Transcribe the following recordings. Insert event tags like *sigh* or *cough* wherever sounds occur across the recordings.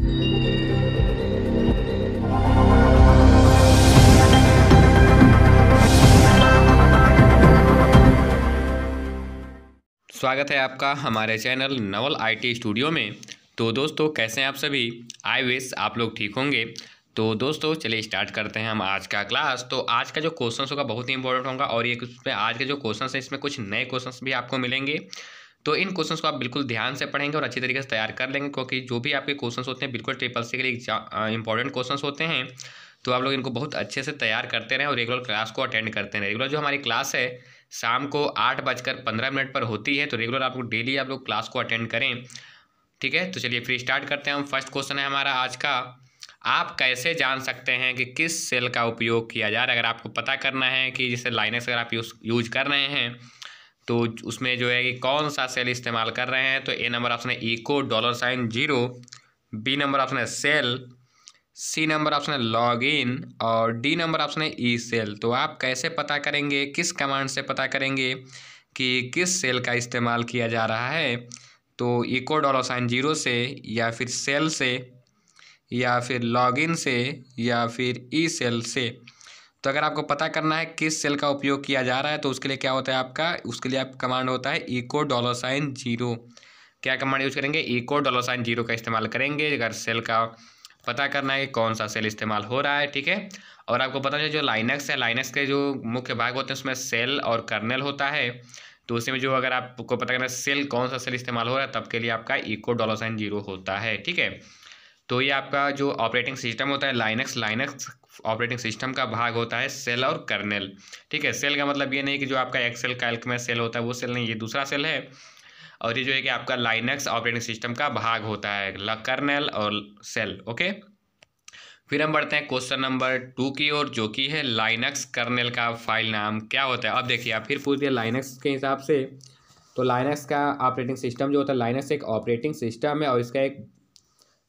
स्वागत है आपका हमारे चैनल नवल आईटी स्टूडियो में तो दोस्तों कैसे हैं आप सभी आई विस आप लोग ठीक होंगे तो दोस्तों चलिए स्टार्ट करते हैं हम आज का क्लास तो आज का जो क्वेश्चन होगा बहुत ही इंपॉर्टेंट होगा और ये आज के जो क्वेश्चन हैं इसमें कुछ नए क्वेश्चन भी आपको मिलेंगे तो इन क्वेश्चन को आप बिल्कुल ध्यान से पढ़ेंगे और अच्छी तरीके से तैयार कर लेंगे क्योंकि जो भी आपके क्वेश्चन होते हैं बिल्कुल ट्रिपल सी के लिए इंपॉर्टेंट क्वेश्चन होते हैं तो आप लोग इनको बहुत अच्छे से तैयार करते रहें और रेगुलर क्लास को अटेंड करते रहें रेगुलर जो हमारी क्लास है शाम को आठ बजकर पंद्रह मिनट पर होती है तो रेगुलर आप लोग डेली आप लोग क्लास को अटेंड करें ठीक है तो चलिए फिर स्टार्ट करते हैं हम फर्स्ट क्वेश्चन है हमारा आज का आप कैसे जान सकते हैं कि किस सेल का उपयोग किया जा रहा है अगर आपको पता करना है कि जैसे लाइनेक्स अगर आप यूज यूज कर रहे हैं तो उसमें जो है कि कौन सा सेल इस्तेमाल कर रहे हैं तो ए नंबर ऑप्शन है echo dollar sign zero B number option है सेल सी नंबर ऑप्शन है लॉग इन और डी नंबर ऑप्शन है ई सेल तो आप कैसे पता करेंगे किस कमांड से पता करेंगे कि किस सेल का इस्तेमाल किया जा रहा है तो इको डॉलर साइन जीरो से या फिर सेल से या फिर इन से या फिर ई सेल से तो अगर आपको पता करना है किस सेल का उपयोग किया जा रहा है तो उसके लिए क्या होता है आपका उसके लिए आप कमांड होता है इको डॉलर साइन जीरो क्या कमांड यूज़ करेंगे इको डॉलर साइन जीरो का इस्तेमाल करेंगे अगर सेल का पता करना है कि कौन सा सेल इस्तेमाल हो रहा है ठीक है और आपको पता चले जो लाइनक्स है लाइनक्स के जो मुख्य भाग होते हैं उसमें सेल और कर्नल होता है तो उसी में जो अगर आपको पता करना है सेल कौन सा सेल इस्तेमाल हो रहा है तब के लिए आपका इको डॉलर साइन जीरो होता है ठीक है तो ये आपका जो ऑपरेटिंग सिस्टम होता है लाइनक्स लाइनक्स ऑपरेटिंग सिस्टम का भाग होता है सेल और कर्नल ठीक है सेल का मतलब ये नहीं कि जो आपका एक्सेल कैल्क में सेल होता है वो सेल नहीं ये दूसरा सेल है और ये जो है कि आपका लाइनक्स ऑपरेटिंग सिस्टम का भाग होता है कर्नल और सेल ओके फिर हम बढ़ते हैं क्वेश्चन नंबर टू की ओर जो कि है लाइनक्स कर्नल का फाइल नाम क्या होता है अब देखिए आप फिर पूछ दिया लाइनक्स के हिसाब से तो लाइनक्स का ऑपरेटिंग सिस्टम जो होता है लाइनक्स एक ऑपरेटिंग सिस्टम है और इसका एक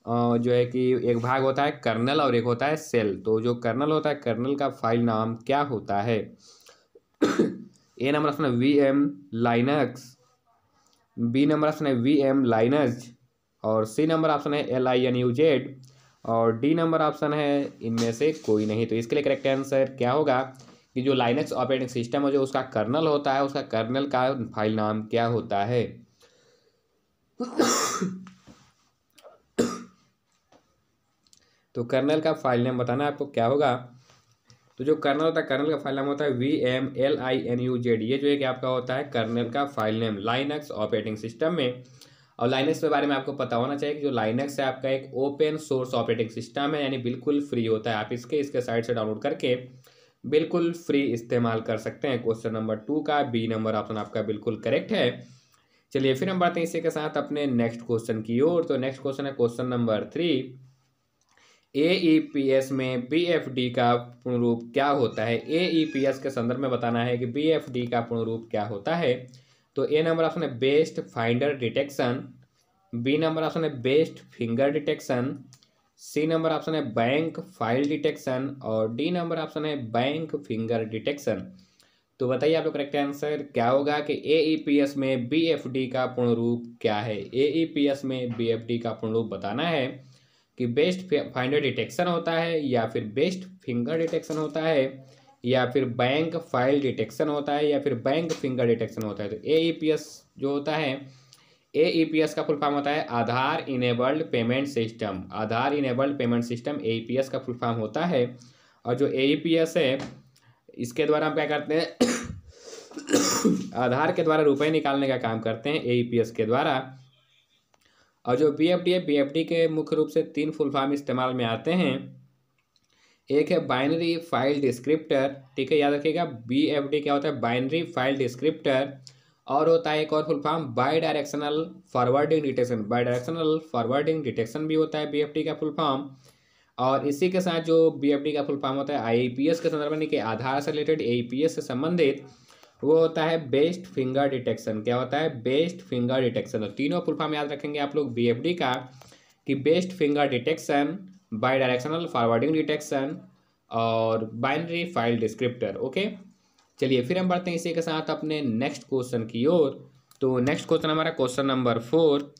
जो है कि एक भाग होता है कर्नल और एक होता है सेल तो जो कर्नल होता है कर्नल का फाइल नाम क्या होता है *coughs* ए नंबर ऑप्शन है V M Linux B number option है वी एम लाइनज और सी नंबर ऑप्शन है L I N U Z और डी नंबर ऑप्शन है इनमें से कोई नहीं तो इसके लिए करेक्ट आंसर क्या होगा कि जो लाइनक्स ऑपरेटिंग सिस्टम है जो उसका कर्नल होता है उसका कर्नल का फाइल नाम क्या होता है *coughs* *coughs* तो तो कर्नल का फाइल नेम बताना आपको क्या होगा तो जो कर्नल होता है कर्नल का फाइल नेम होता है V M L I N U Z ये जो है कि आपका होता है कर्नल का file name Linux operating system में और लाइनक्स के बारे में आपको पता होना चाहिए कि जो लाइनक्स है आपका एक ओपन सोर्स ऑपरेटिंग सिस्टम है यानी बिल्कुल फ्री होता है आप इसके इसके साइड से डाउनलोड करके बिल्कुल फ्री इस्तेमाल कर सकते हैं क्वेश्चन नंबर टू का बी नंबर ऑप्शन आपका बिल्कुल करेक्ट है चलिए फिर हम बढ़ते हैं इसी के साथ अपने नेक्स्ट क्वेश्चन की ओर तो नेक्स्ट क्वेश्चन है question number three A E P S में बी एफ डी का पूर्ण रूप क्या होता है ए ई पी एस के संदर्भ में बताना है कि बी एफ डी का पूर्ण रूप क्या होता है तो ए नंबर ऑप्शन है best finder detection B number option है best finger detection C number option है बैंक फाइल डिटेक्शन और डी नंबर ऑप्शन है बैंक फिंगर डिटेक्शन तो बताइए लोग करेक्ट आंसर क्या होगा कि ए ई पी एस में बी एफ डी का पूर्ण रूप क्या है ए ई पी एस में बी एफ डी का पूर्ण रूप बताना है कि बेस्ट फाइंडर डिटेक्शन होता है या फिर बेस्ट फिंगर डिटेक्शन होता है या फिर बैंक फाइल डिटेक्शन होता है या फिर बैंक फिंगर डिटेक्शन होता है तो ए e जो होता है ए e का फुल फॉर्म होता है Aadhaar enabled payment system Aadhaar enabled payment system A का फुल फॉर्म होता है और जो ए e है इसके द्वारा हम क्या करते हैं *coughs* आधार के द्वारा रुपए निकालने का काम करते हैं ए के द्वारा और जो बी एफ डी है बी एफ डी के मुख्य रूप से तीन फुल फॉर्म इस्तेमाल में आते हैं एक है बाइनरी फाइल डिस्क्रिप्टर ठीक है याद रखिएगा बी एफ डी क्या होता है बाइनरी फाइल डिस्क्रिप्टर और होता है एक और full form bi directional forwarding detection bi directional forwarding detection भी होता है बी एफ डी का फुल फॉर्म और इसी के साथ जो बी एफ डी का फुल फॉर्म होता है आई पी एस के संदर्भ में कि आधार से रिलेटेड ए पी एस से संबंधित वो होता है बेस्ट फिंगर डिटेक्शन क्या होता है बेस्ट फिंगर डिटेक्शन और तो तीनों फुल फॉर्म याद रखेंगे आप लोग बी का कि best finger detection bi directional forwarding detection और बाइनरी फाइल डिस्क्रिप्टर ओके चलिए फिर हम बढ़ते हैं इसी के साथ अपने नेक्स्ट क्वेश्चन की ओर तो नेक्स्ट क्वेश्चन हमारा question number four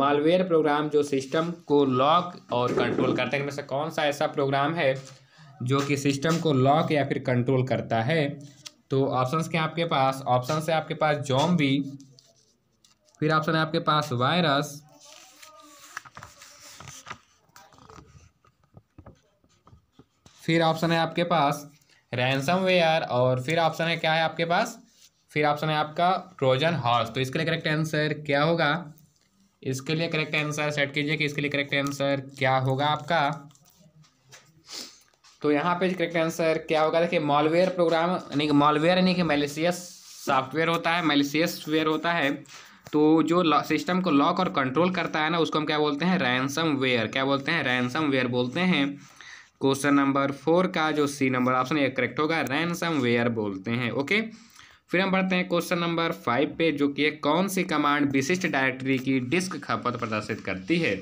malware program जो सिस्टम को लॉक और कंट्रोल करता है इनमें से कौन सा ऐसा प्रोग्राम है जो कि सिस्टम को लॉक या फिर कंट्रोल करता है तो ऑप्शंस क्या आपके पास ऑप्शन है आपके पास जॉम्बी फिर ऑप्शन है आपके पास वायरस फिर ऑप्शन है आपके पास रैनसमवेयर और फिर ऑप्शन है क्या है आपके पास फिर ऑप्शन है आपका ट्रोजन हॉर्स तो इसके लिए करेक्ट आंसर क्या होगा इसके लिए करेक्ट आंसर सेट कीजिए कि इसके लिए करेक्ट आंसर क्या होगा आपका तो यहाँ पे करेक्ट आंसर क्या होगा देखिए मॉलवेयर प्रोग्राम यानी कि मॉलवेयर यानी कि मेलिसियस सॉफ्टवेयर होता है मेलिसियस वेयर होता है तो जो सिस्टम को लॉक और कंट्रोल करता है ना उसको हम क्या बोलते हैं रैनसम वेयर क्या बोलते हैं रैनसम वेयर बोलते हैं क्वेश्चन नंबर फोर का जो सी नंबर ऑप्शन ये करेक्ट होगा रैनसम वेयर बोलते हैं ओके फिर हम बढ़ते हैं क्वेश्चन नंबर फाइव पे जो कि कौन सी कमांड विशिष्ट डायरेक्टरी की डिस्क खपत प्रदर्शित करती है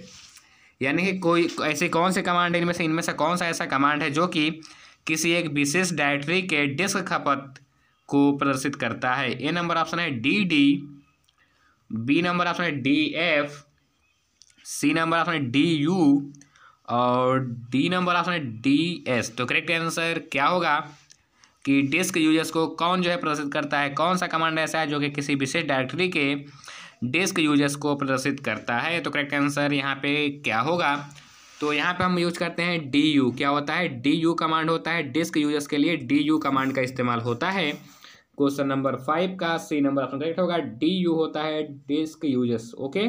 यानी कि कोई ऐसे कौन से कमांड है इनमें से इनमें से कौन सा ऐसा कमांड है जो कि किसी एक विशेष डायट्री के डिस्क खपत को प्रदर्शित करता है ए नंबर ऑप्शन है D D B number option है D F C number option है डी यू और डी नंबर ऑप्शन है डी एस तो करेक्ट आंसर क्या होगा कि डिस्क यूजर्स को कौन जो है प्रदर्शित करता है कौन सा कमांड ऐसा है जो कि किसी विशेष डायरेक्टरी के डिस्क यूजर्स को प्रदर्शित करता है तो करेक्ट आंसर यहाँ पे क्या होगा तो यहाँ पे हम यूज करते हैं डी यू क्या होता है डी यू कमांड होता है डिस्क यूजर्स के लिए डी यू कमांड का इस्तेमाल होता है क्वेश्चन नंबर फाइव का सी नंबर ऑप्शन करेक्ट होगा डी यू होता है डिस्क यूजर्स ओके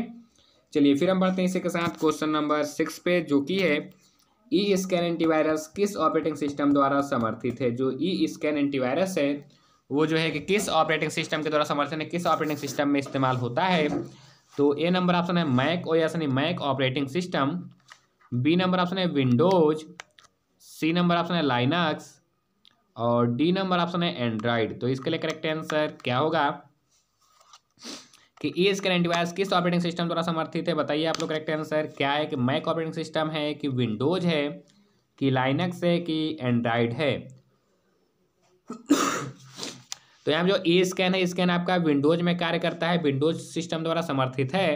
चलिए फिर हम बढ़ते हैं इसी के साथ क्वेश्चन नंबर सिक्स पे जो कि है ई स्कैन एंटीवायरस किस ऑपरेटिंग सिस्टम द्वारा समर्थित है जो ई स्कैन एंटीवायरस है वो जो है कि किस ऑपरेटिंग सिस्टम के द्वारा समर्थन है किस ऑपरेटिंग सिस्टम में इस्तेमाल होता है तो ए नंबर ऑप्शन है मैक ओ यानी Mac operating system B number option है विंडोज सी नंबर ऑप्शन है लाइनक्स और डी नंबर ऑप्शन है एंड्रॉयड तो इसके लिए करेक्ट आंसर क्या होगा कि ईज करेंट डिवाइस किस ऑपरेटिंग सिस्टम द्वारा समर्थित है बताइए आप लोग करेक्ट आंसर क्या है कि मैक ऑपरेटिंग सिस्टम है कि विंडोज है कि लाइनक्स है कि एंड्रॉयड है तो यहाँ जो ए स्कैन है स्कैन आपका विंडोज में कार्य करता है विंडोज सिस्टम द्वारा समर्थित है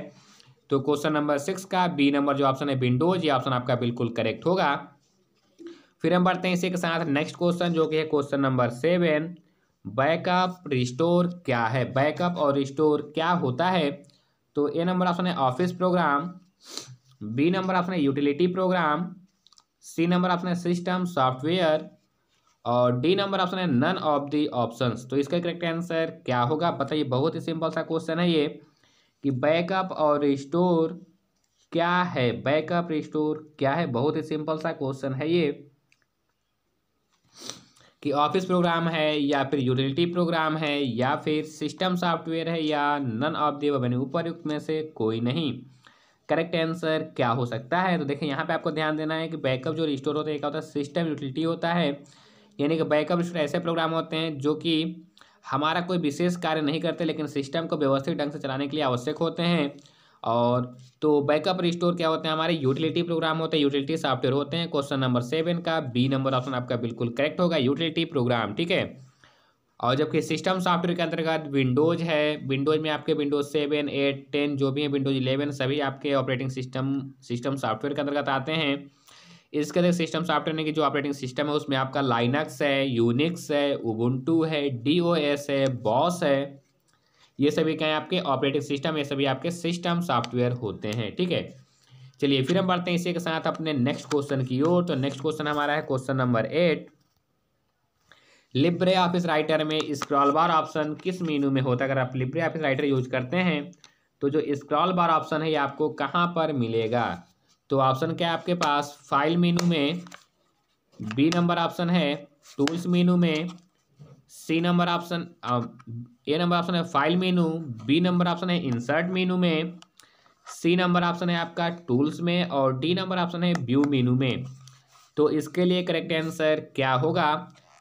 तो क्वेश्चन नंबर सिक्स का बी नंबर जो ऑप्शन है विंडोज ये ऑप्शन आपका बिल्कुल करेक्ट होगा फिर हम बढ़ते हैं इसी के साथ नेक्स्ट क्वेश्चन जो कि है question number seven backup restore क्या है बैकअप और रिस्टोर क्या होता है तो ए नंबर ऑप्शन है office program B number option है utility program C number option है सिस्टम सॉफ्टवेयर और डी नंबर ऑप्शन है नन ऑफ दी ऑप्शन तो इसका करेक्ट आंसर क्या होगा बताइए बहुत ही सिंपल सा क्वेश्चन है ये कि बैकअप और रिस्टोर क्या है बैकअप रिस्टोर क्या है बहुत ही सिंपल सा क्वेश्चन है ये कि ऑफिस प्रोग्राम है या फिर यूटिलिटी प्रोग्राम है या फिर सिस्टम सॉफ्टवेयर है या नन ऑफ दी वन उपरयुक्त में से कोई नहीं करेक्ट आंसर क्या हो सकता है तो देखिए यहाँ पे आपको ध्यान देना है कि बैकअप जो रिस्टोर होता है क्या होता है सिस्टम यूटिलिटी होता है यानी कि बैकअप स्टोर ऐसे प्रोग्राम होते हैं जो कि हमारा कोई विशेष कार्य नहीं करते लेकिन सिस्टम को व्यवस्थित ढंग से चलाने के लिए आवश्यक होते हैं और तो बैकअप रिस्टोर क्या होते हैं हमारे यूटिलिटी प्रोग्राम होते हैं यूटिलिटी सॉफ्टवेयर होते हैं क्वेश्चन नंबर सेवन का बी नंबर ऑप्शन आपका बिल्कुल करेक्ट होगा यूटिलिटी प्रोग्राम ठीक है और जबकि सिस्टम सॉफ्टवेयर के अंतर्गत विंडोज है विंडोज में आपके विंडोज सेवन एट टेन जो भी है विंडोज इलेवन सभी आपके ऑपरेटिंग सिस्टम सिस्टम सॉफ्टवेयर के अंतर्गत आते हैं इसके अंदर सिस्टम सॉफ्टवेयर की जो ऑपरेटिंग सिस्टम है उसमें आपका लाइनक्स है यूनिक्स है उबुंटू है डी है बॉस है ये सभी क्या है आपके ऑपरेटिंग सिस्टम ये सभी आपके सिस्टम सॉफ्टवेयर होते हैं ठीक है चलिए फिर हम बढ़ते हैं इसी के साथ अपने नेक्स्ट क्वेश्चन की ओर तो नेक्स्ट क्वेश्चन हमारा है question number eight LibreOffice Writer में स्क्रॉल बार ऑप्शन किस मेनू में होता है अगर आप लिब्रे ऑफिस राइटर यूज करते हैं तो जो स्क्रॉल बार ऑप्शन है ये आपको कहाँ पर मिलेगा तो ऑप्शन क्या है आपके पास फाइल मीनू में बी नंबर ऑप्शन है टूल्स मीनू में C number option A number option है file menu B number option है इंसर्ट मीनू में सी नंबर ऑप्शन है आपका टूल्स में और डी नंबर ऑप्शन है व्यू मीनू में तो इसके लिए करेक्ट आंसर क्या होगा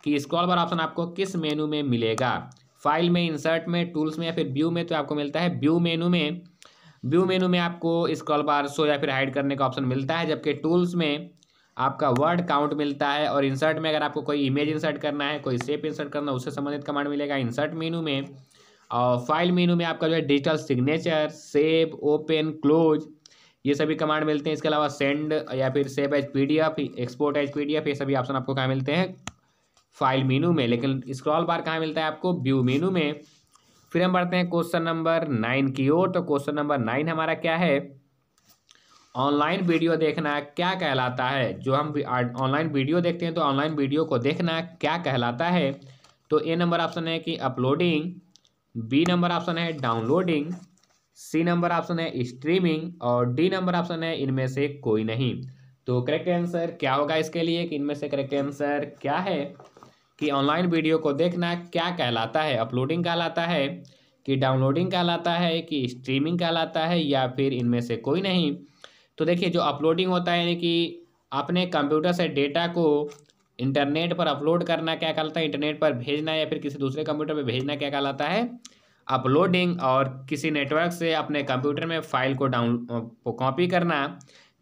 कि स्क्रॉल बार ऑप्शन आपको किस मेनू में मिलेगा फाइल में इंसर्ट में टूल्स में या फिर व्यू में तो आपको मिलता है व्यू मेनू में व्यू मेनू में आपको स्क्रॉल बार सो या फिर हाइड करने का ऑप्शन मिलता है जबकि टूल्स में आपका वर्ड काउंट मिलता है और इंसर्ट में अगर आपको कोई इमेज इंसर्ट करना है कोई सेप इंसर्ट करना है उससे संबंधित कमांड मिलेगा इंसर्ट मेनू में और फाइल मेनू में आपका जो है digital signature save open close ये सभी कमांड मिलते हैं इसके अलावा सेंड या फिर save as PDF export as PDF ये सभी ऑप्शन आपको कहाँ मिलते हैं फाइल मेनू में लेकिन स्क्रॉल बार कहाँ मिलता है आपको व्यू मेनू में फिर हम बढ़ते हैं क्वेश्चन नंबर नाइन की ओर तो क्वेश्चन नंबर नाइन हमारा क्या है ऑनलाइन वीडियो देखना क्या कहलाता है जो हम ऑनलाइन वीडियो देखते हैं तो ऑनलाइन वीडियो को देखना क्या कहलाता है तो ए नंबर ऑप्शन है कि अपलोडिंग बी नंबर ऑप्शन है डाउनलोडिंग सी नंबर ऑप्शन है स्ट्रीमिंग और डी नंबर ऑप्शन है इनमें से कोई नहीं तो करेक्ट आंसर क्या होगा इसके लिए कि इनमें से करेक्ट आंसर क्या है कि ऑनलाइन वीडियो को देखना क्या कहलाता है अपलोडिंग कहलाता है कि डाउनलोडिंग कहलाता है कि स्ट्रीमिंग कहलाता है या फिर इनमें से कोई नहीं तो देखिए जो अपलोडिंग होता है यानी कि अपने कंप्यूटर से डेटा को इंटरनेट पर अपलोड करना क्या कहलाता है इंटरनेट पर भेजना या फिर किसी दूसरे कंप्यूटर पर भेजना क्या कहलाता है अपलोडिंग और किसी नेटवर्क से अपने कंप्यूटर में फाइल को डाउन कॉपी करना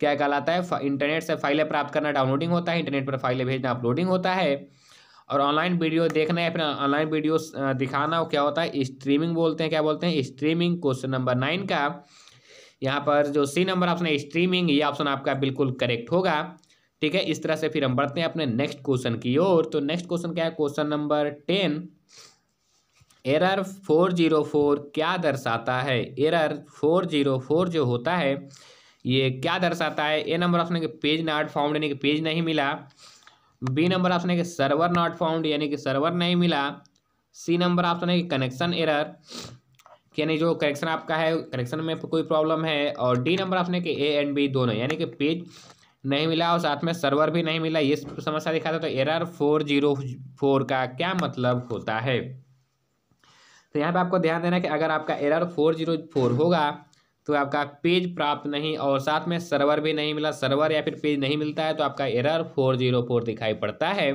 क्या कहलाता है इंटरनेट से फाइलें प्राप्त करना डाउनलोडिंग होता है इंटरनेट पर फाइलें भेजना अपलोडिंग होता है और ऑनलाइन वीडियो देखना या फिर ऑनलाइन वीडियो दिखाना वो क्या होता है स्ट्रीमिंग बोलते हैं क्या बोलते हैं स्ट्रीमिंग क्वेश्चन नंबर नाइन का यहाँ पर जो सी नंबर ऑप्शन है स्ट्रीमिंग ये ऑप्शन आपका बिल्कुल करेक्ट होगा ठीक है इस तरह से फिर हम बढ़ते हैं अपने नेक्स्ट क्वेश्चन की ओर तो नेक्स्ट क्वेश्चन क्या है question number ten error four zero four क्या दर्शाता है एरर फोर जीरो फोर जो होता है ये क्या दर्शाता है A number option page not found यानी कि पेज नहीं मिला बी नंबर ऑप्शन है कि सर्वर नॉट फाउंड यानी कि सर्वर नहीं मिला सी नंबर ऑप्शन है कि कनेक्शन एरर यानी जो कनेक्शन आपका है कनेक्शन में कोई प्रॉब्लम है और डी नंबर ऑप्शन है कि ए एंड बी दोनों यानी कि पेज नहीं मिला और साथ में सर्वर भी नहीं मिला ये समस्या दिखा था तो एरर फोर जीरो फोर का क्या मतलब होता है तो यहाँ पे आपको ध्यान देना कि अगर आपका एरर फोर जीरो फोर होगा तो आपका पेज प्राप्त नहीं और साथ में सर्वर भी नहीं मिला सर्वर या फिर पेज नहीं मिलता है तो आपका एरर फोर जीरो फोर दिखाई पड़ता है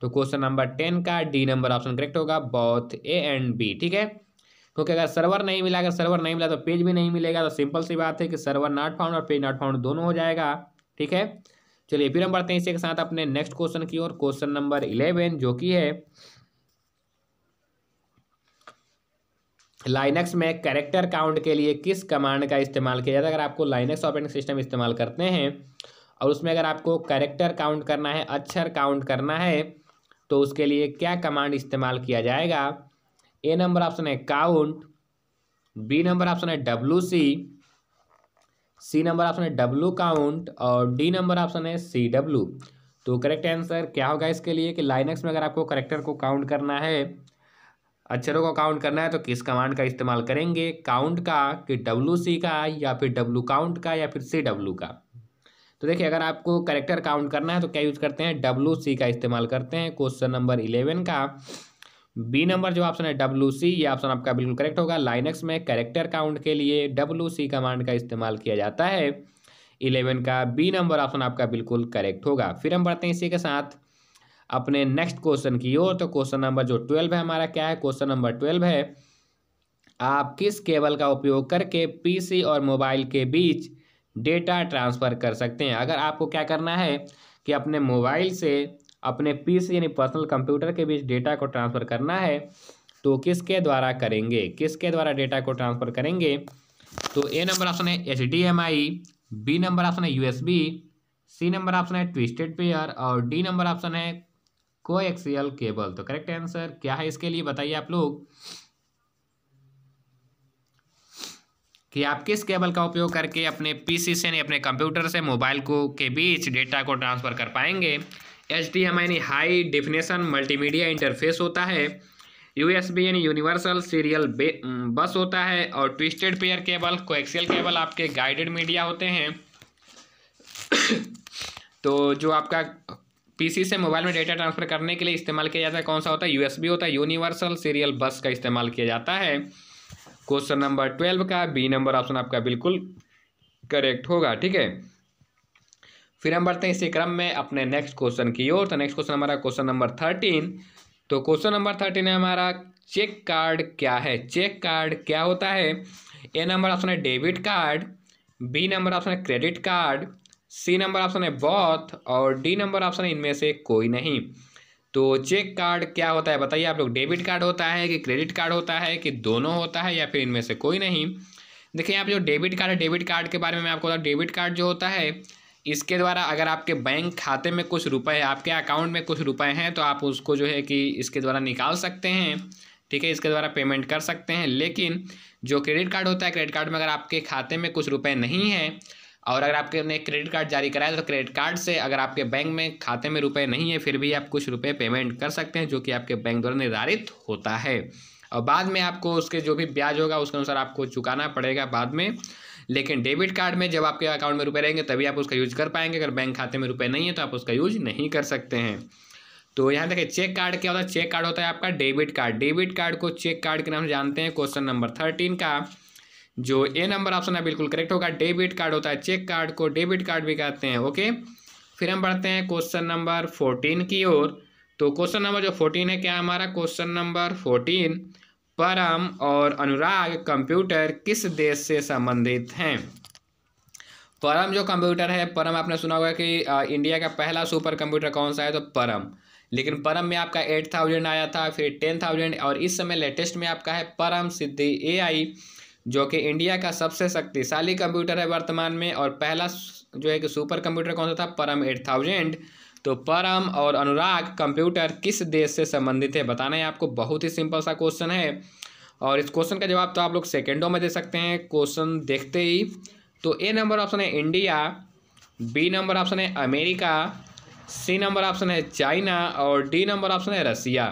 तो क्वेश्चन नंबर टेन का डी नंबर ऑप्शन करेक्ट होगा बॉथ ए एंड बी ठीक है क्योंकि अगर सर्वर नहीं मिला अगर सर्वर नहीं मिला तो पेज भी नहीं मिलेगा तो सिंपल सी बात है कि सर्वर नॉट फाउंड और पेज नॉट फाउंड दोनों हो जाएगा ठीक है चलिए फिर हम बढ़ते हैं इसी के साथ अपने नेक्स्ट क्वेश्चन की ओर क्वेश्चन नंबर इलेवन जो कि है लाइनक्स में कैरेक्टर काउंट के लिए किस कमांड का इस्तेमाल किया जाता है अगर आपको लाइनक्स ऑपरेटिंग सिस्टम इस्तेमाल करते हैं और उसमें अगर आपको कैरेक्टर काउंट करना है अक्षर काउंट करना है तो उसके लिए क्या कमांड इस्तेमाल किया जाएगा ए नंबर ऑप्शन है काउंट बी नंबर ऑप्शन है W C C number option है डब्लू काउंट और डी नंबर ऑप्शन है सी डब्ल्यू तो करेक्ट आंसर क्या होगा इसके लिए कि लाइनक्स में अगर आपको करेक्टर को काउंट करना है अक्षरों को काउंट करना है तो किस कमांड का इस्तेमाल करेंगे काउंट का कि डब्लू सी का या फिर डब्लू काउंट का या फिर सी डब्लू का तो देखिए अगर आपको करेक्टर काउंट करना है तो क्या यूज़ करते हैं डब्लू सी का इस्तेमाल करते हैं क्वेश्चन नंबर इलेवन का बी नंबर जो ऑप्शन है डब्लू सी ये ऑप्शन आपका बिल्कुल करेक्ट होगा लाइनक्स में करेक्टर काउंट के लिए डब्लू सी कमांड का इस्तेमाल किया जाता है इलेवन का बी नंबर ऑप्शन आपका बिल्कुल करेक्ट होगा फिर हम बढ़ते हैं इसी के साथ अपने नेक्स्ट क्वेश्चन की ओर तो क्वेश्चन नंबर जो ट्वेल्व है हमारा क्या है क्वेश्चन नंबर ट्वेल्व है आप किस केबल का उपयोग करके पीसी और मोबाइल के बीच डेटा ट्रांसफ़र कर सकते हैं अगर आपको क्या करना है कि अपने मोबाइल से अपने पीसी यानी पर्सनल कंप्यूटर के बीच डेटा को ट्रांसफ़र करना है तो किसके द्वारा करेंगे किसके द्वारा डेटा को ट्रांसफ़र करेंगे तो ए नंबर ऑप्शन है H D M I B number option है U S B C number option है ट्विस्टेड पेयर और डी नंबर ऑप्शन है कोएक्सियल केबल तो करेक्ट आंसर क्या है इसके लिए बताइए आप लोग कि आप किस केबल का उपयोग करके अपने पीसी से अपने कंप्यूटर से मोबाइल को के बीच डेटा को ट्रांसफ़र कर पाएंगे एच डी एम यानी हाई डिफिनेशन मल्टीमीडिया इंटरफेस होता है यू एस बी यानी यूनिवर्सल सीरियल बस होता है और twisted pair cable coaxial cable आपके गाइडेड मीडिया होते हैं *coughs* तो जो आपका पीसी से मोबाइल में डेटा ट्रांसफर करने के लिए इस्तेमाल किया जाता है कौन सा होता है यूएसबी होता है यूनिवर्सल सीरियल बस का इस्तेमाल किया जाता है क्वेश्चन नंबर ट्वेल्व का बी नंबर ऑप्शन आपका बिल्कुल करेक्ट होगा ठीक है फिर हम बढ़ते हैं इसी क्रम में अपने नेक्स्ट क्वेश्चन की ओर तो नेक्स्ट क्वेश्चन हमारा क्वेश्चन नंबर थर्टीन तो क्वेश्चन नंबर थर्टीन है हमारा चेक कार्ड क्या है चेक कार्ड क्या होता है ए नंबर ऑप्शन है debit card B number option है credit card C number option है बॉथ और डी नंबर ऑप्शन है इनमें से कोई नहीं तो चेक कार्ड क्या होता है बताइए आप लोग डेबिट कार्ड होता है कि क्रेडिट कार्ड होता है कि दोनों होता है या फिर इनमें से कोई नहीं देखिए यहाँ जो डेबिट कार्ड है डेबिट कार्ड के बारे में मैं आपको बताऊँ डेबिट कार्ड जो होता है इसके द्वारा अगर आपके बैंक खाते में कुछ रुपए आपके अकाउंट में कुछ रुपए हैं तो आप उसको जो है कि इसके द्वारा निकाल सकते हैं ठीक है इसके द्वारा पेमेंट कर सकते हैं लेकिन जो क्रेडिट कार्ड होता है क्रेडिट कार्ड में अगर आपके खाते में कुछ रुपए नहीं हैं और अगर ने क्रेडिट कार्ड जारी कराया तो क्रेडिट कार्ड से अगर आपके बैंक में खाते में रुपए नहीं है फिर भी आप कुछ रुपए पेमेंट कर सकते हैं जो कि आपके बैंक द्वारा निर्धारित होता है और बाद में आपको उसके जो भी ब्याज होगा उसके अनुसार आपको चुकाना पड़ेगा बाद में लेकिन डेबिट कार्ड में जब आपके अकाउंट में रुपये रहेंगे तभी आप उसका यूज कर पाएंगे अगर बैंक खाते में रुपये नहीं है तो आप उसका यूज नहीं कर सकते हैं तो यहाँ देखिए चेक कार्ड क्या होता है चेक कार्ड होता है आपका डेबिट कार्ड डेबिट कार्ड को चेक कार्ड के नाम से जानते हैं क्वेश्चन नंबर थर्टीन का जो ए नंबर ऑप्शन है बिल्कुल करेक्ट होगा डेबिट कार्ड होता है चेक कार्ड को डेबिट कार्ड भी कहते हैं ओके फिर हम बढ़ते हैं क्वेश्चन नंबर फोर्टीन की ओर तो क्वेश्चन नंबर जो फोर्टीन है क्या हमारा क्वेश्चन नंबर फोर्टीन परम और अनुराग कंप्यूटर किस देश से संबंधित हैं परम जो कंप्यूटर है परम आपने सुना होगा कि आ, इंडिया का पहला सुपर कंप्यूटर कौन सा है तो परम लेकिन परम में आपका एट थाउजेंड आया था फिर टेन थाउजेंड और इस समय लेटेस्ट में आपका है परम सिद्धि एआई आई जो कि इंडिया का सबसे शक्तिशाली कंप्यूटर है वर्तमान में और पहला जो है कि सुपर कंप्यूटर कौन सा था परम एट थाउजेंड तो परम और अनुराग कंप्यूटर किस देश से संबंधित है बताना है आपको बहुत ही सिंपल सा क्वेश्चन है और इस क्वेश्चन का जवाब तो आप लोग सेकेंडों में दे सकते हैं क्वेश्चन देखते ही तो ए नंबर ऑप्शन है इंडिया बी नंबर ऑप्शन है अमेरिका सी नंबर ऑप्शन है चाइना और डी नंबर ऑप्शन है रसिया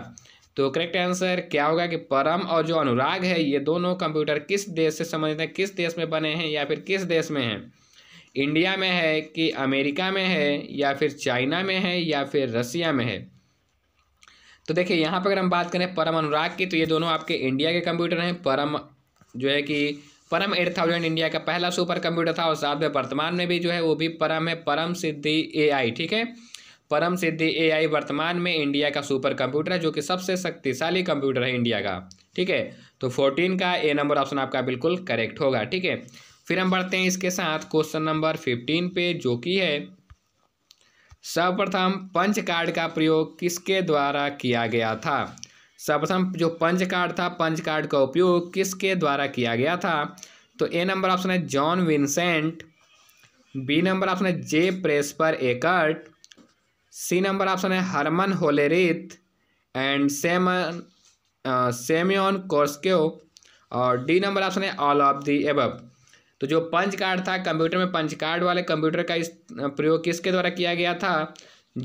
तो करेक्ट आंसर क्या होगा कि परम और जो अनुराग है ये दोनों कंप्यूटर किस देश से संबंधित हैं किस देश में बने हैं या फिर किस देश में हैं इंडिया में है कि अमेरिका में है या फिर चाइना में है या फिर रसिया में है तो देखिए यहाँ पर अगर हम बात करें परम अनुराग की तो ये दोनों आपके इंडिया के कंप्यूटर हैं परम जो है कि परम एट थाउजेंड इंडिया का पहला सुपर कंप्यूटर था और साथ में वर्तमान में भी जो है वो भी परम है परम सिद्धि एआई ठीक है परम सिद्धि ए वर्तमान में इंडिया का सुपर कंप्यूटर है जो कि सबसे शक्तिशाली कंप्यूटर है इंडिया का ठीक है तो फोर्टीन का ए नंबर ऑप्शन आपका बिल्कुल करेक्ट होगा ठीक है फिर हम बढ़ते हैं इसके साथ क्वेश्चन नंबर फिफ्टीन पे जो कि है सर्वप्रथम पंच कार्ड का प्रयोग किसके द्वारा किया गया था सर्वप्रथम जो पंच कार्ड था पंच कार्ड का उपयोग किसके द्वारा किया गया था तो ए नंबर ऑप्शन है John Vincent B number option है J Presper Eckert C number option है Herman Hollerith and Semyon Semyon Korsakov और डी नंबर ऑप्शन है ऑल ऑफ दी एबव तो जो पंच कार्ड था कंप्यूटर में punch card वाले कंप्यूटर का इस uh, प्रयोग किसके द्वारा किया गया था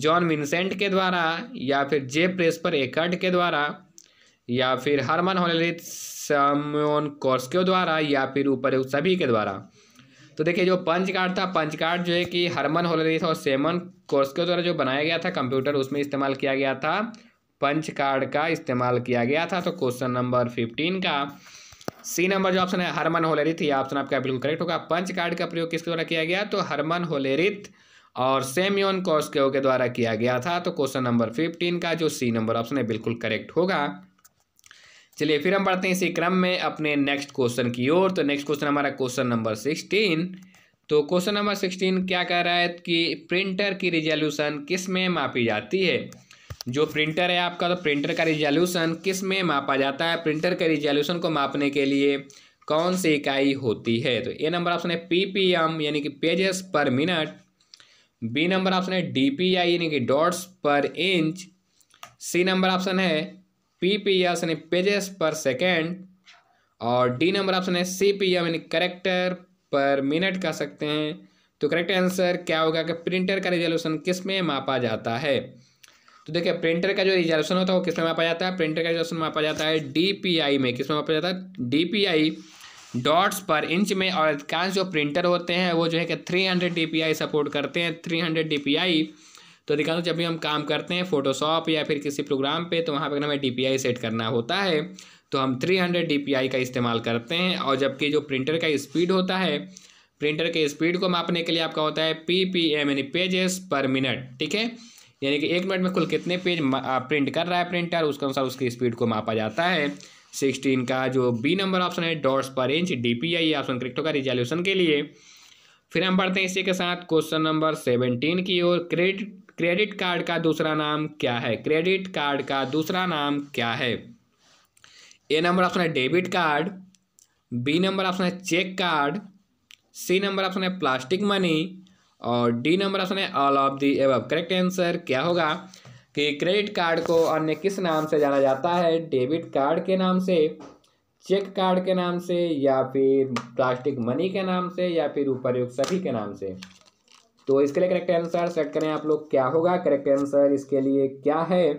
जॉन विंसेंट के द्वारा या फिर जे प्रेस पर एकर्ट के द्वारा या फिर हरमन होलेरिथ समोन कोर्सक्यो द्वारा या फिर ऊपर सभी के द्वारा तो देखिए जो पंच कार्ड था पंच कार्ड जो है कि हरमन होलरी था और सेमन कोर्स के द्वारा जो बनाया गया था कंप्यूटर उसमें इस्तेमाल किया गया था पंच कार्ड का इस्तेमाल किया गया था तो क्वेश्चन नंबर फिफ्टीन का सी नंबर जो ऑप्शन है हरमन होलेरित ये ऑप्शन आपका बिल्कुल करेक्ट होगा पंच कार्ड का प्रयोग किसके द्वारा किया गया तो हरमन होलेरित और सेमियोन कॉस्केव के द्वारा किया गया था तो क्वेश्चन नंबर फिफ्टीन का जो सी नंबर ऑप्शन है बिल्कुल करेक्ट होगा चलिए फिर हम पढ़ते हैं इसी क्रम में अपने नेक्स्ट क्वेश्चन की ओर तो नेक्स्ट क्वेश्चन हमारा क्वेश्चन नंबर सिक्सटीन तो क्वेश्चन नंबर सिक्सटीन क्या कह रहा है कि प्रिंटर की रिजोल्यूशन किस में मापी जाती है जो प्रिंटर है आपका तो प्रिंटर का रिजोल्यूशन किस में मापा जाता है प्रिंटर के रिजोल्यूशन को मापने के लिए कौन सी इकाई होती है तो ए नंबर ऑप्शन है पी यानी कि pages per minute B number option है डी यानी कि dots per inch C number option है पी पी एस यानी पेजेस पर सेकेंड और डी नंबर ऑप्शन है सी पी एम यानी करेक्टर पर मिनट कह सकते हैं तो करेक्ट आंसर क्या होगा कि प्रिंटर का रिजोल्यूशन किस में मापा जाता है तो देखिए प्रिंटर का जो रिजोल्यूशन होता है वो किस में मापा जाता है प्रिंटर का रिजोल्यूशन मापा जाता है डी में किस में मापा जाता है डी डॉट्स पर इंच में और अधिकांश जो प्रिंटर होते हैं वो जो है कि थ्री हंड्रेड सपोर्ट करते हैं थ्री हंड्रेड तो अधिकांश जब भी हम काम करते हैं फोटोशॉप या फिर किसी प्रोग्राम पे तो वहाँ पर हमें डी सेट करना होता है तो हम 300 हंड्रेड का इस्तेमाल करते हैं और जबकि जो प्रिंटर का स्पीड होता है प्रिंटर के स्पीड को मापने के लिए आपका होता है पी पी एम यानी पेजेस पर मिनट ठीक है यानी कि एक मिनट में कुल कितने पेज प्रिंट कर रहा है प्रिंटर उसके अनुसार उसकी स्पीड को मापा जाता है सिक्सटीन का जो बी नंबर ऑप्शन है dots per inch D P I option क्रिक्टो का रिजोल्यूशन के लिए फिर हम बढ़ते हैं इसी के साथ क्वेश्चन नंबर सेवनटीन की ओर क्रेडिट क्रेडिट कार्ड का दूसरा नाम क्या है क्रेडिट कार्ड का दूसरा नाम क्या है ए नंबर ऑप्शन है debit card B number option है check card C number option है प्लास्टिक मनी और डी नंबर ऑप्शन है all of the above correct answer क्या होगा कि क्रेडिट कार्ड को अन्य किस नाम से जाना जाता है डेबिट कार्ड के नाम से चेक कार्ड के नाम से या फिर प्लास्टिक मनी के नाम से या फिर उपरयुक्त सभी के नाम से तो इसके लिए करेक्ट आंसर सेलेक्ट करें आप लोग क्या होगा करेक्ट आंसर इसके लिए क्या है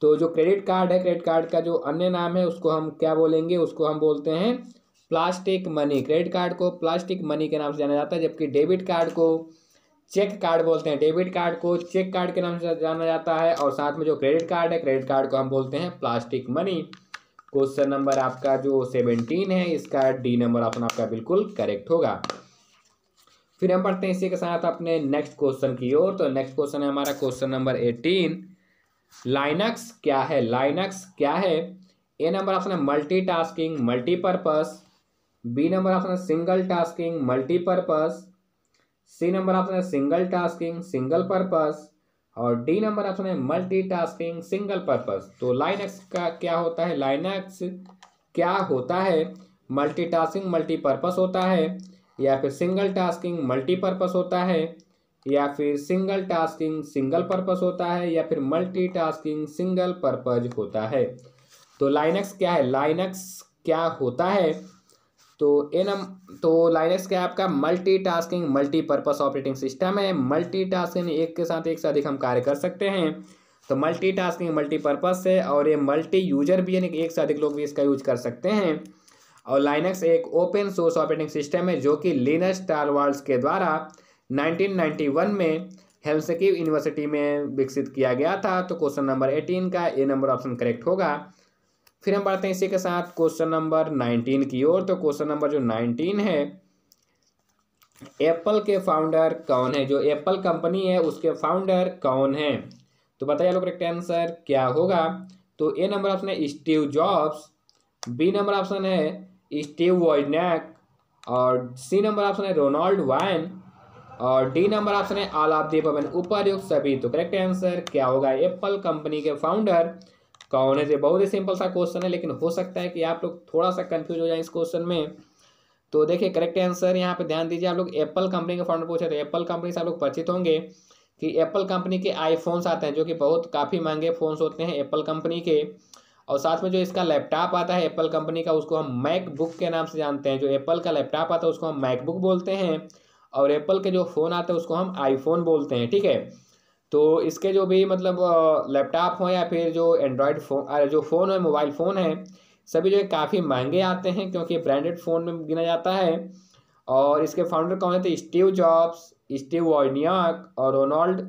तो जो क्रेडिट कार्ड है क्रेडिट कार्ड का जो अन्य नाम है उसको हम क्या बोलेंगे उसको हम बोलते हैं प्लास्टिक मनी क्रेडिट कार्ड को प्लास्टिक मनी के नाम से जाना जाता है जबकि डेबिट कार्ड को चेक कार्ड बोलते हैं डेबिट कार्ड को चेक कार्ड के नाम से जाना जाता है और साथ में जो क्रेडिट कार्ड है क्रेडिट कार्ड को हम बोलते हैं प्लास्टिक मनी क्वेश्चन नंबर आपका जो सेवेंटीन है इसका डी नंबर ऑप्शन आपका बिल्कुल करेक्ट होगा फिर हम पढ़ते हैं इसी के साथ अपने नेक्स्ट क्वेश्चन की ओर तो नेक्स्ट क्वेश्चन है हमारा क्वेश्चन नंबर एटीन लाइनक्स क्या है लाइनक्स क्या है ए नंबर ऑप्शन है multitasking multipurpose B number option है single tasking multipurpose C number option है सिंगल टास्किंग सिंगल पर्पज़ और डी नंबर ऑप्शन है मल्टी टास्किंग सिंगल पर्पज़ तो लाइनक्स का क्या होता है लाइनक्स क्या होता है मल्टी टास्किंग मल्टीपर्पज़ होता है या फिर सिंगल टास्किंग मल्टीपर्पज होता है या फिर सिंगल टास्किंग सिंगल पर्पज़ होता है या फिर मल्टी टास्किंग सिंगल पर्पज होता है तो लाइनक्स क्या है लाइनक्स क्या होता है तो नम तो लाइनक्स क्या आपका multitasking multipurpose operating system है मल्टी टास्किंग एक के साथ एक से अधिक हम कार्य कर सकते हैं तो मल्टी टास्किंग मल्टीपर्पज़ है और ये मल्टी यूजर भी यानी एक से अधिक लोग भी इसका यूज कर सकते हैं और लाइनक्स एक ओपन सोर्स ऑपरेटिंग सिस्टम है जो कि लिनस टारवर्ल्स के द्वारा 1991 में हेल्सकी यूनिवर्सिटी में विकसित किया गया था तो क्वेश्चन नंबर 18 का ए नंबर ऑप्शन करेक्ट होगा फिर हम बढ़ते हैं इसी के साथ क्वेश्चन नंबर 19 की ओर तो क्वेश्चन नंबर जो 19 है एप्पल के फाउंडर कौन है जो एप्पल कंपनी है उसके फाउंडर कौन है तो बताइए लोग करेक्ट आंसर क्या होगा तो ए नंबर ऑप्शन है Steve Jobs B number option है स्टीव वॉइनैक और सी नंबर ऑप्शन है रोनाल्ड वाइन और डी नंबर ऑप्शन है आलापदीप अमेन उपरयुक्त सभी तो करेक्ट आंसर क्या होगा एप्पल कंपनी के फाउंडर कौन है ये बहुत ही सिंपल सा क्वेश्चन है लेकिन हो सकता है कि आप लोग थोड़ा सा कंफ्यूज हो जाए इस क्वेश्चन में तो देखिए करेक्ट आंसर यहाँ पे ध्यान दीजिए आप लोग एप्पल कंपनी के फाउंडर पूछे तो एप्पल कंपनी से आप लोग परिचित होंगे कि एप्पल कंपनी के आईफोन्स आते हैं जो कि बहुत काफ़ी महंगे फ़ोन्स होते हैं एप्पल कंपनी के और साथ में जो इसका लैपटॉप आता है एप्पल कंपनी का उसको हम मैकबुक के नाम से जानते हैं जो एप्पल का लैपटॉप आता है उसको हम मैकबुक बोलते हैं और एप्पल के जो फ़ोन आते हैं उसको हम आईफोन बोलते हैं ठीक है तो इसके जो भी मतलब लैपटॉप हो या फिर जो एंड्रॉयड फ़ोन जो फ़ोन है मोबाइल फ़ोन है सभी जो है काफ़ी महंगे आते हैं क्योंकि ब्रांडेड फ़ोन में गिना जाता है और इसके फाउंडर कौन है थे स्टीव जॉब्स स्टीव वॉर्नियाक और रोनाल्ड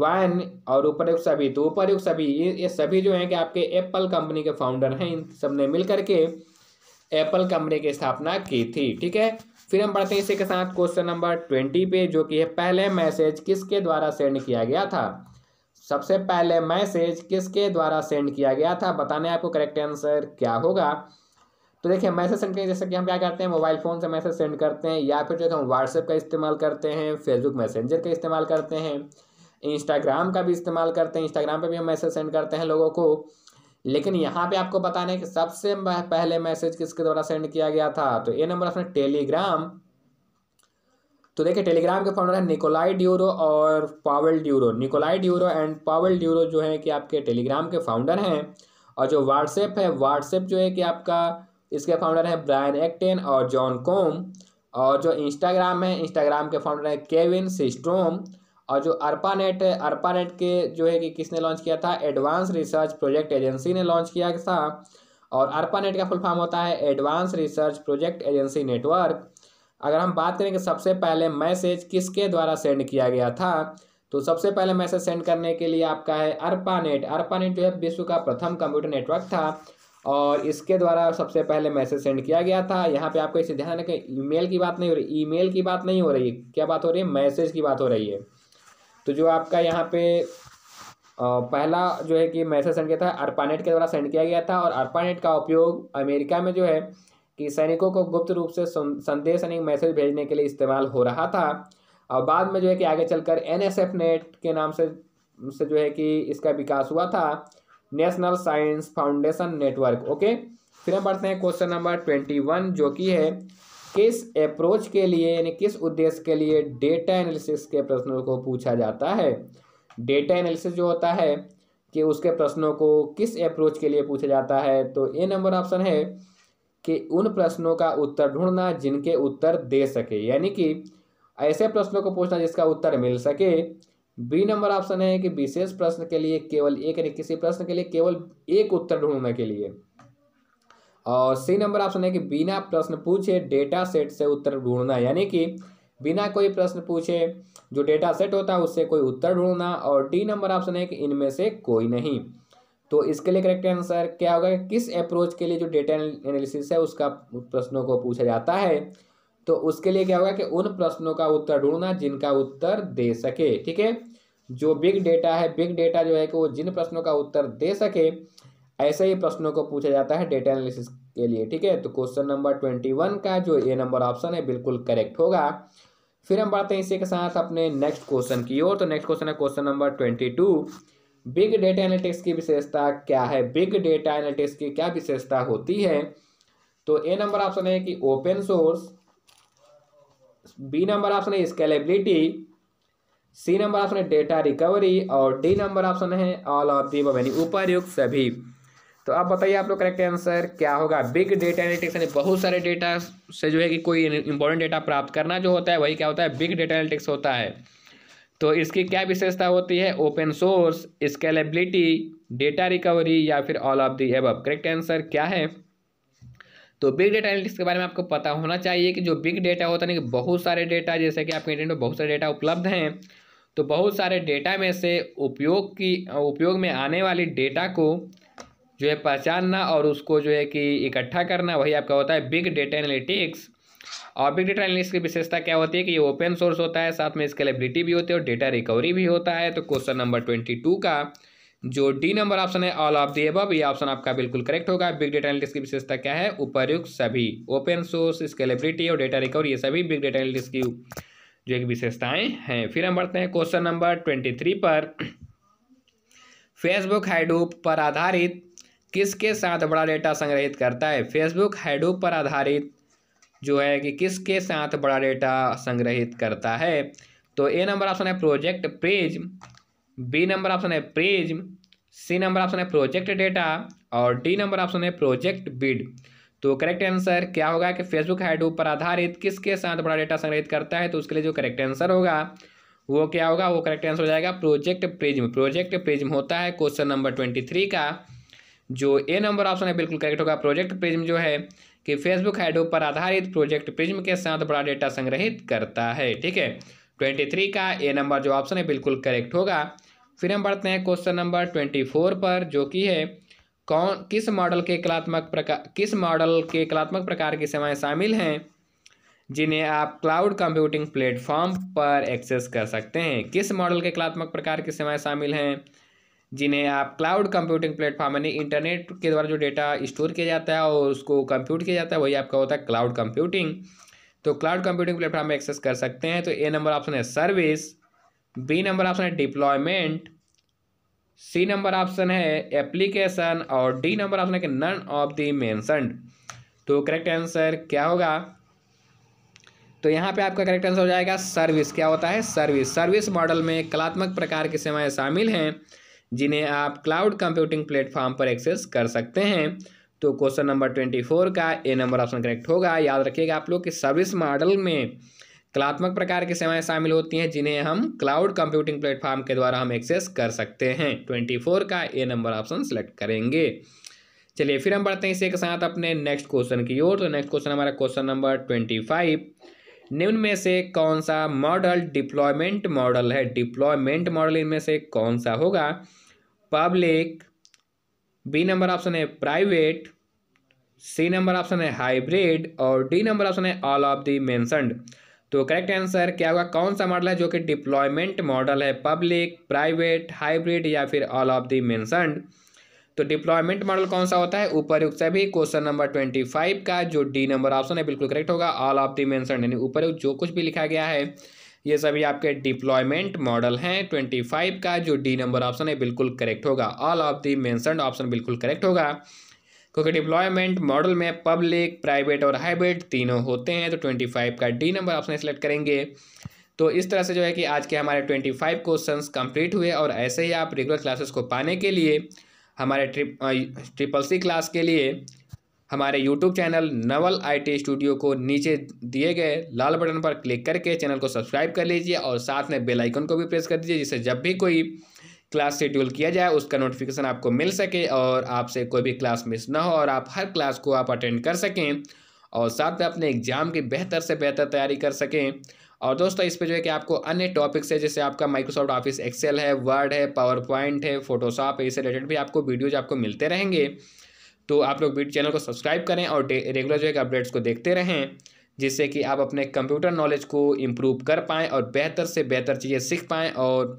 वन और उपरयुक्त सभी तो उपरयुक्त सभी ये ये सभी जो हैं कि आपके एप्पल कंपनी के फाउंडर हैं इन सब ने मिल करके एप्पल कंपनी की स्थापना की थी ठीक है फिर हम पढ़ते हैं इसी के साथ क्वेश्चन नंबर ट्वेंटी पे जो कि है पहले मैसेज किसके द्वारा सेंड किया गया था सबसे पहले मैसेज किसके द्वारा सेंड किया गया था बताने आपको करेक्ट आंसर क्या होगा तो देखिए मैसेज सेंड करें जैसे कि हम क्या करते हैं मोबाइल फ़ोन से मैसेज सेंड करते हैं या फिर जो है तो हम व्हाट्सएप का इस्तेमाल करते हैं फेसबुक मैसेंजर का इस्तेमाल करते हैं इंस्टाग्राम का भी इस्तेमाल करते हैं इंस्टाग्राम पे भी हम मैसेज सेंड करते हैं लोगों को लेकिन यहाँ पे आपको बताने कि सबसे पहले मैसेज किसके द्वारा सेंड किया गया था तो ए नंबर ऑप्शन टेलीग्राम तो देखिए टेलीग्राम के फाउंडर है निकोलाई ड्यूरो और पावल ड्यूरो निकोलाई ड्यूरो एंड पावल ड्यूरो जो है कि आपके टेलीग्राम के फाउंडर हैं और जो व्हाट्सएप है व्हाट्सएप जो है कि आपका इसके फाउंडर है ब्रायन एक्टेन और जॉन कोम और जो इंस्टाग्राम है इंस्टाग्राम के फाउंडर है केविन सिस्ट्रोम और जो अर्पानेट है अर्पानेट के जो है कि किसने लॉन्च किया था एडवांस रिसर्च प्रोजेक्ट एजेंसी ने लॉन्च किया था और अर्पानेट का फुल फॉर्म होता है advance research project agency network अगर हम बात करें कि सबसे पहले मैसेज किसके द्वारा सेंड किया गया था तो सबसे पहले मैसेज सेंड करने के लिए आपका है अर्पानेट अर्पानेट जो है विश्व का प्रथम कंप्यूटर नेटवर्क था और इसके द्वारा सबसे पहले मैसेज सेंड किया गया था यहाँ पे आपको इसे ध्यान रखें ईमेल की बात नहीं हो रही ईमेल की बात नहीं हो रही क्या बात हो रही है मैसेज की बात हो रही है तो जो आपका यहाँ पे पहला जो है कि मैसेज सेंड किया था अर्पानेट के द्वारा सेंड किया गया था और अर्पानेट का उपयोग अमेरिका में जो है कि सैनिकों को गुप्त रूप से संदेश यानी मैसेज भेजने के लिए इस्तेमाल हो रहा था और बाद में जो है कि आगे चलकर एन एस एफ नेट के नाम से से जो है कि इसका विकास हुआ था national science foundation network okay फिर हम बढ़ते हैं क्वेश्चन नंबर ट्वेंटी वन जो कि है किस अप्रोच के लिए यानी किस उद्देश्य के लिए डेटा एनालिसिस के प्रश्नों को पूछा जाता है डेटा एनालिसिस जो होता है कि उसके प्रश्नों को किस अप्रोच के लिए पूछा जाता है तो ए नंबर ऑप्शन है कि उन प्रश्नों का उत्तर ढूंढना जिनके उत्तर दे सके यानी कि ऐसे प्रश्नों को पूछना जिसका उत्तर मिल सके बी नंबर ऑप्शन है कि विशेष प्रश्न के लिए केवल एक यानी किसी प्रश्न के लिए केवल एक उत्तर ढूंढने के लिए और सी नंबर ऑप्शन है कि बिना प्रश्न पूछे डेटा सेट से उत्तर ढूंढना यानी कि बिना कोई प्रश्न पूछे जो डेटा सेट होता है उससे कोई उत्तर ढूंढना और डी नंबर ऑप्शन है कि इनमें से कोई नहीं तो इसके लिए करेक्ट आंसर क्या होगा कि किस अप्रोच के लिए जो डेटा एनालिसिस है उसका प्रश्नों को पूछा जाता है तो उसके लिए क्या होगा कि उन प्रश्नों का उत्तर ढूंढना जिनका उत्तर दे सके ठीक है जो बिग डेटा है बिग डेटा जो है कि वो जिन प्रश्नों का उत्तर दे सके ऐसे ही प्रश्नों को पूछा जाता है डेटा एनालिसिस के लिए ठीक है तो क्वेश्चन नंबर ट्वेंटी वन का जो ए नंबर ऑप्शन है बिल्कुल करेक्ट होगा फिर हम बढ़ते हैं इसी के साथ अपने नेक्स्ट क्वेश्चन की ओर तो नेक्स्ट क्वेश्चन है question number twenty two big data analytics की विशेषता क्या है बिग डेटा एनालिटिक्स की क्या विशेषता होती है तो ए नंबर ऑप्शन है कि open source B number option है स्केलेबिलिटी सी नंबर ऑप्शन है डेटा रिकवरी और डी नंबर ऑप्शन है ऑल ऑफ दी यानी उपरयुक्त सभी तो आप बताइए आप लोग करेक्ट आंसर क्या होगा बिग डेटा एनालिटिक्स यानी बहुत सारे डेटा से जो है कि कोई इंपॉर्टेंट डेटा प्राप्त करना जो होता है वही क्या होता है बिग डेटा एनालिटिक्स होता है तो इसकी क्या विशेषता होती है open source scalability data recovery या फिर ऑल ऑफ दी एब करेक्ट आंसर क्या है तो बिग डेटा एनालिटिक्स के बारे में आपको पता होना चाहिए कि जो बिग डेटा होता है ना कि बहुत सारे डेटा जैसे कि आपके इंटरनेट में बहुत सारे डेटा उपलब्ध हैं तो बहुत सारे डेटा में से उपयोग की उपयोग में आने वाली डेटा को जो है पहचानना और उसको जो है कि इकट्ठा करना वही आपका होता है बिग डेटा एनालिटिक्स और बिग डेटा एनालिटिक्स की विशेषता क्या होती है कि ये ओपन सोर्स होता है साथ में स्केलेबिलिटी भी होती है और डेटा रिकवरी भी होता है तो क्वेश्चन नंबर ट्वेंटी टू का जो डी नंबर ऑप्शन है ऑल ऑफ दी एब ये ऑप्शन आपका बिल्कुल करेक्ट होगा बिग डेटा एनालिटिक्स की विशेषता क्या है उपयुक्त सभी ओपन सोर्स स्केलेबिलिटी और डेटा रिकवरी ये सभी बिग डेटा एनालिटिक्स की जो एक विशेषताएं हैं फिर हम बढ़ते हैं क्वेश्चन नंबर ट्वेंटी थ्री पर फेसबुक हाइडूप पर आधारित किसके साथ बड़ा डेटा संग्रहित करता है फेसबुक हैडूप पर आधारित जो है कि किसके साथ बड़ा डेटा संग्रहित करता है तो ए नंबर ऑप्शन है project page B number option है पेज सी नंबर ऑप्शन है प्रोजेक्ट डेटा और डी नंबर ऑप्शन है प्रोजेक्ट बिड तो करेक्ट आंसर क्या होगा कि फेसबुक हैडूप पर आधारित किसके साथ बड़ा डेटा संग्रहित करता है तो उसके लिए जो करेक्ट आंसर होगा वो क्या होगा वो करेक्ट आंसर हो जाएगा प्रोजेक्ट प्रिज्म प्रोजेक्ट प्रिज्म होता है क्वेश्चन नंबर ट्वेंटी थ्री का जो ए नंबर ऑप्शन है बिल्कुल करेक्ट होगा प्रोजेक्ट प्रिज्म जो है कि फेसबुक हैडो पर आधारित प्रोजेक्ट प्रिज्म के साथ बड़ा डेटा संग्रहित करता है ठीक है ट्वेंटी थ्री का ए नंबर जो ऑप्शन है बिल्कुल करेक्ट होगा फिर हम बढ़ते हैं क्वेश्चन नंबर ट्वेंटी फोर पर जो कि है कौन किस मॉडल के कलात्मक प्रकार किस मॉडल के कलात्मक प्रकार की सेवाएँ शामिल हैं जिन्हें आप क्लाउड कंप्यूटिंग प्लेटफॉर्म पर एक्सेस कर सकते हैं किस मॉडल के कलात्मक प्रकार की सेवाएँ शामिल हैं जिन्हें आप क्लाउड कंप्यूटिंग प्लेटफॉर्म यानी इंटरनेट के द्वारा जो डेटा स्टोर किया जाता है और उसको कंप्यूट किया जाता है वही आपका होता है क्लाउड कंप्यूटिंग तो क्लाउड कंप्यूटिंग प्लेटफॉर्म में एक्सेस कर सकते हैं तो ए नंबर ऑप्शन है सर्विस बी नंबर ऑप्शन है डिप्लॉयमेंट सी नंबर ऑप्शन है एप्लीकेशन और डी नंबर ऑप्शन है कि नन ऑफ दी मैंसनड तो करेक्ट आंसर क्या होगा तो यहाँ पे आपका करेक्ट आंसर हो जाएगा सर्विस क्या होता है सर्विस सर्विस मॉडल में कलात्मक प्रकार की सेवाएं शामिल हैं जिन्हें आप क्लाउड कंप्यूटिंग प्लेटफॉर्म पर एक्सेस कर सकते हैं तो क्वेश्चन नंबर ट्वेंटी फोर का ए नंबर ऑप्शन करेक्ट होगा याद रखिएगा आप लोग कि सर्विस मॉडल में कलात्मक प्रकार की सेवाएं शामिल होती हैं जिन्हें हम क्लाउड कंप्यूटिंग प्लेटफॉर्म के द्वारा हम एक्सेस कर सकते हैं ट्वेंटी फोर का ए नंबर ऑप्शन सेलेक्ट करेंगे चलिए फिर हम बढ़ते हैं इसी के साथ अपने नेक्स्ट क्वेश्चन की ओर तो नेक्स्ट क्वेश्चन हमारा क्वेश्चन नंबर ट्वेंटी फाइव निम्न में से कौन सा मॉडल डिप्लॉयमेंट मॉडल है डिप्लॉयमेंट मॉडल इनमें से कौन सा होगा पब्लिक बी नंबर ऑप्शन है प्राइवेट सी नंबर ऑप्शन है हाइब्रिड और डी नंबर ऑप्शन है ऑल ऑफ दी मेंशनड तो करेक्ट आंसर क्या होगा कौन सा मॉडल है जो कि डिप्लॉयमेंट मॉडल है पब्लिक प्राइवेट हाइब्रिड या फिर ऑल ऑफ दी मेंशनड तो डिप्लॉयमेंट मॉडल कौन सा होता है ऊपर युक्त सभी क्वेश्चन नंबर ट्वेंटी फाइव का जो डी नंबर ऑप्शन है बिल्कुल करेक्ट होगा ऑल ऑफ दी मेंशनड यानी ऊपर जो कुछ भी लिखा गया है ये सभी आपके डिप्लॉयमेंट मॉडल हैं ट्वेंटी फाइव का जो डी नंबर ऑप्शन है बिल्कुल करेक्ट होगा all of the mentioned option बिल्कुल करेक्ट होगा क्योंकि डिप्लॉयमेंट मॉडल में पब्लिक प्राइवेट और हाइब्रिड तीनों होते हैं तो ट्वेंटी फाइव का डी नंबर ऑप्शन सेलेक्ट करेंगे तो इस तरह से जो है कि आज के हमारे ट्वेंटी फाइव क्वेश्चन कंप्लीट हुए और ऐसे ही आप रेगुलर क्लासेस को पाने के लिए हमारे ट्रिप ट्रिपल सी क्लास के लिए हमारे YouTube channel Naval IT studio को नीचे दिए गए लाल बटन पर क्लिक करके चैनल को सब्सक्राइब कर लीजिए और साथ में बेल आइकन को भी प्रेस कर दीजिए जिससे जब भी कोई क्लास शेड्यूल किया जाए उसका नोटिफिकेशन आपको मिल सके और आपसे कोई भी क्लास मिस ना हो और आप हर क्लास को आप अटेंड कर सकें और साथ में अपने एग्ज़ाम की बेहतर से बेहतर तैयारी कर सकें और दोस्तों इस पर जो है कि आपको अन्य टॉपिक्स है जैसे आपका माइक्रोसॉफ्ट ऑफिस एक्सेल है वर्ड है पावर पॉइंट है फोटोशॉप है इससे रिलेटेड भी आपको वीडियोज आपको मिलते रहेंगे तो आप लोग चैनल को सब्सक्राइब करें और रेगुलर जो है अपडेट्स को देखते रहें जिससे कि आप अपने कंप्यूटर नॉलेज को इम्प्रूव कर पाएँ और बेहतर से बेहतर चीज़ें सीख पाएँ और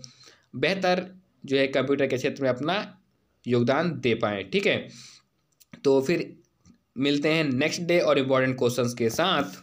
बेहतर जो है कंप्यूटर के क्षेत्र में अपना योगदान दे पाएँ ठीक है तो फिर मिलते हैं नेक्स्ट डे और इम्पॉर्टेंट क्वेश्चंस के साथ